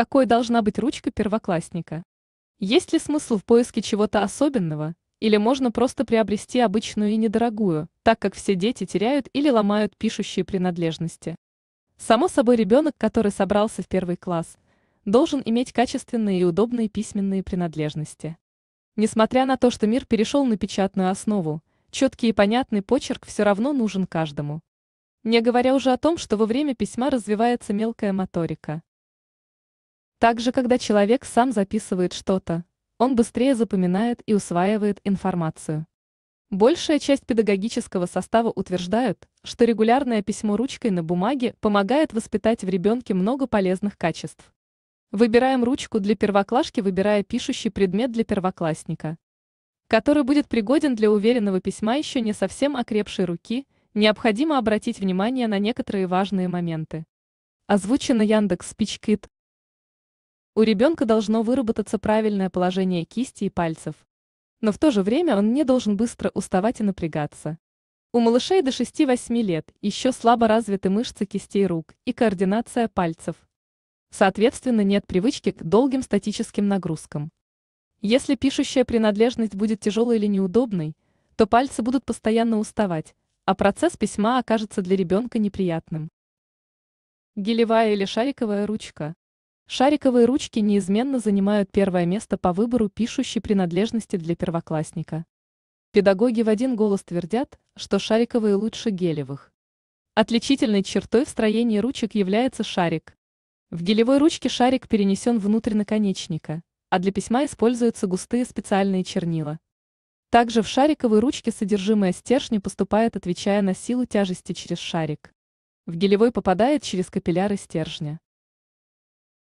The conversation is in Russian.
Какой должна быть ручка первоклассника? Есть ли смысл в поиске чего-то особенного, или можно просто приобрести обычную и недорогую, так как все дети теряют или ломают пишущие принадлежности? Само собой, ребенок, который собрался в первый класс, должен иметь качественные и удобные письменные принадлежности. Несмотря на то, что мир перешел на печатную основу, четкий и понятный почерк все равно нужен каждому. Не говоря уже о том, что во время письма развивается мелкая моторика. Также, когда человек сам записывает что-то, он быстрее запоминает и усваивает информацию. Большая часть педагогического состава утверждают, что регулярное письмо ручкой на бумаге помогает воспитать в ребенке много полезных качеств. Выбираем ручку для первоклашки, выбирая пишущий предмет для первоклассника, который будет пригоден для уверенного письма еще не совсем окрепшей руки, необходимо обратить внимание на некоторые важные моменты. Озвучено Яндекс у ребенка должно выработаться правильное положение кисти и пальцев. Но в то же время он не должен быстро уставать и напрягаться. У малышей до 6-8 лет еще слабо развиты мышцы кистей рук и координация пальцев. Соответственно, нет привычки к долгим статическим нагрузкам. Если пишущая принадлежность будет тяжелой или неудобной, то пальцы будут постоянно уставать, а процесс письма окажется для ребенка неприятным. Гелевая или шариковая ручка. Шариковые ручки неизменно занимают первое место по выбору пишущей принадлежности для первоклассника. Педагоги в один голос твердят, что шариковые лучше гелевых. Отличительной чертой в строении ручек является шарик. В гелевой ручке шарик перенесен внутрь наконечника, а для письма используются густые специальные чернила. Также в шариковой ручке содержимое стержня поступает, отвечая на силу тяжести через шарик. В гелевой попадает через капилляры стержня.